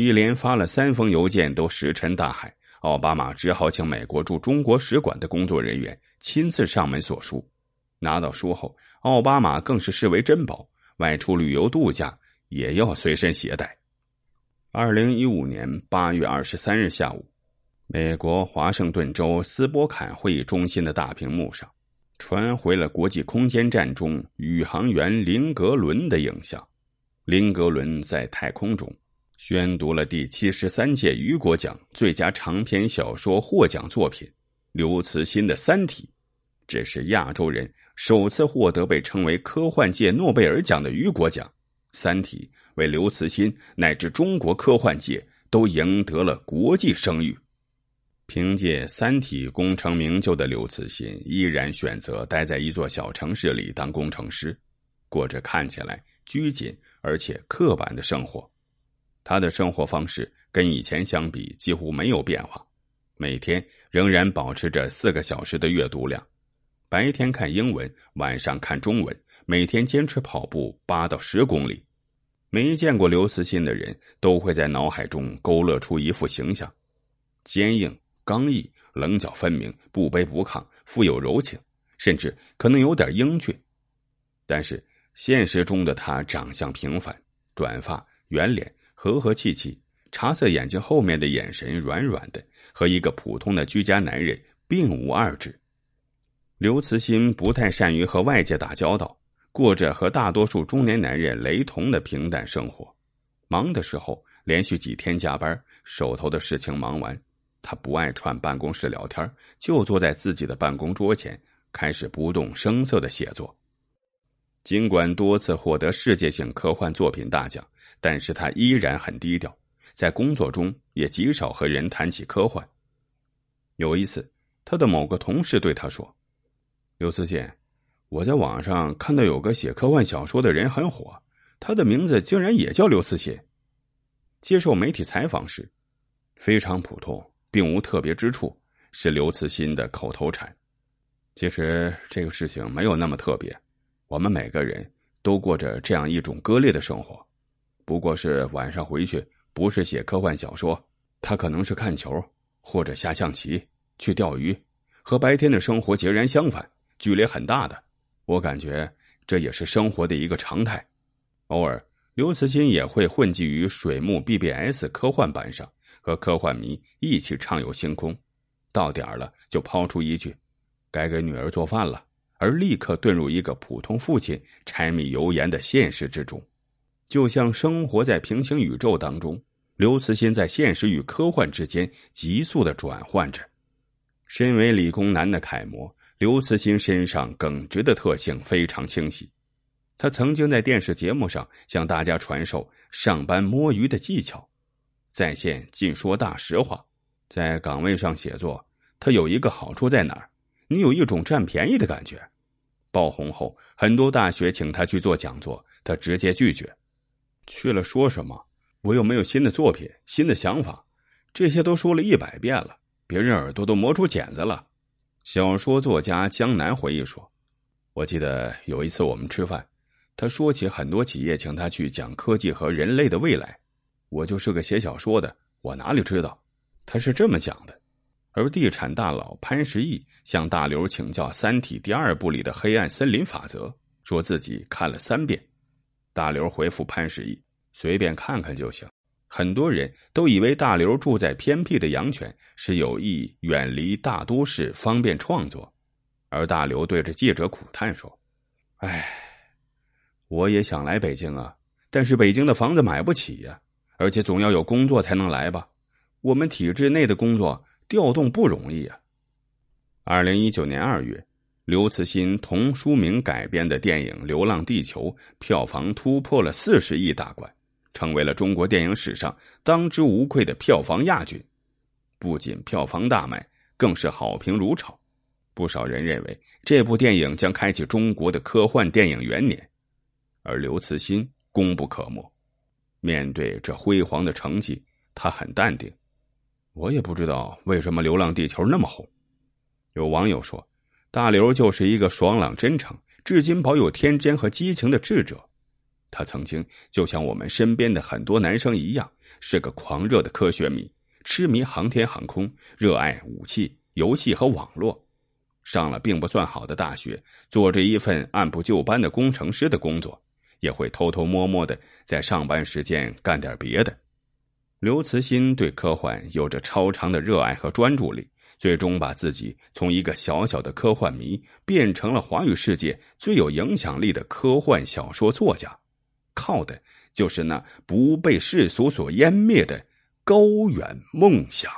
一连发了三封邮件，都石沉大海。奥巴马只好请美国驻中国使馆的工作人员亲自上门索书。拿到书后，奥巴马更是视为珍宝，外出旅游度假也要随身携带。二零一五年八月二十三日下午，美国华盛顿州斯波坎会议中心的大屏幕上，传回了国际空间站中宇航员林格伦的影像。林格伦在太空中。宣读了第七十三届雨果奖最佳长篇小说获奖作品刘慈欣的《三体》，这是亚洲人首次获得被称为科幻界诺贝尔奖的雨果奖。《三体》为刘慈欣乃至中国科幻界都赢得了国际声誉。凭借《三体》功成名就的刘慈欣，依然选择待在一座小城市里当工程师，过着看起来拘谨而且刻板的生活。他的生活方式跟以前相比几乎没有变化，每天仍然保持着四个小时的阅读量，白天看英文，晚上看中文，每天坚持跑步八到十公里。没见过刘慈欣的人都会在脑海中勾勒出一副形象：坚硬、刚毅、棱角分明、不卑不亢、富有柔情，甚至可能有点英俊。但是现实中的他长相平凡，短发、圆脸。和和气气，茶色眼睛后面的眼神软软的，和一个普通的居家男人并无二致。刘慈欣不太善于和外界打交道，过着和大多数中年男人雷同的平淡生活。忙的时候，连续几天加班，手头的事情忙完，他不爱串办公室聊天，就坐在自己的办公桌前，开始不动声色的写作。尽管多次获得世界性科幻作品大奖，但是他依然很低调，在工作中也极少和人谈起科幻。有一次，他的某个同事对他说：“刘慈欣，我在网上看到有个写科幻小说的人很火，他的名字竟然也叫刘慈欣。”接受媒体采访时，非常普通，并无特别之处，是刘慈欣的口头禅。其实这个事情没有那么特别。我们每个人都过着这样一种割裂的生活，不过是晚上回去不是写科幻小说，他可能是看球或者下象棋、去钓鱼，和白天的生活截然相反，距离很大的。我感觉这也是生活的一个常态。偶尔，刘慈欣也会混迹于水木 BBS 科幻版上，和科幻迷一起畅游星空，到点儿了就抛出一句：“该给女儿做饭了。”而立刻遁入一个普通父亲柴米油盐的现实之中，就像生活在平行宇宙当中。刘慈欣在现实与科幻之间急速的转换着。身为理工男的楷模，刘慈欣身上耿直的特性非常清晰。他曾经在电视节目上向大家传授上班摸鱼的技巧，在线尽说大实话，在岗位上写作，他有一个好处在哪儿？你有一种占便宜的感觉。爆红后，很多大学请他去做讲座，他直接拒绝。去了说什么？我又没有新的作品、新的想法，这些都说了一百遍了，别人耳朵都磨出茧子了。小说作家江南回忆说：“我记得有一次我们吃饭，他说起很多企业请他去讲科技和人类的未来，我就是个写小说的，我哪里知道？他是这么讲的。”而地产大佬潘石屹向大刘请教《三体》第二部里的黑暗森林法则，说自己看了三遍。大刘回复潘石屹：“随便看看就行。”很多人都以为大刘住在偏僻的阳泉是有意远离大都市，方便创作。而大刘对着记者苦叹说：“哎，我也想来北京啊，但是北京的房子买不起呀，而且总要有工作才能来吧。我们体制内的工作。”调动不容易啊！二零一九年二月，刘慈欣、童书名改编的电影《流浪地球》票房突破了四十亿大关，成为了中国电影史上当之无愧的票房亚军。不仅票房大卖，更是好评如潮。不少人认为这部电影将开启中国的科幻电影元年，而刘慈欣功不可没。面对这辉煌的成绩，他很淡定。我也不知道为什么《流浪地球》那么红。有网友说，大刘就是一个爽朗、真诚、至今保有天真和激情的智者。他曾经就像我们身边的很多男生一样，是个狂热的科学迷，痴迷航天航空，热爱武器、游戏和网络。上了并不算好的大学，做着一份按部就班的工程师的工作，也会偷偷摸摸的在上班时间干点别的。刘慈欣对科幻有着超长的热爱和专注力，最终把自己从一个小小的科幻迷变成了华语世界最有影响力的科幻小说作家，靠的就是那不被世俗所湮灭的高远梦想。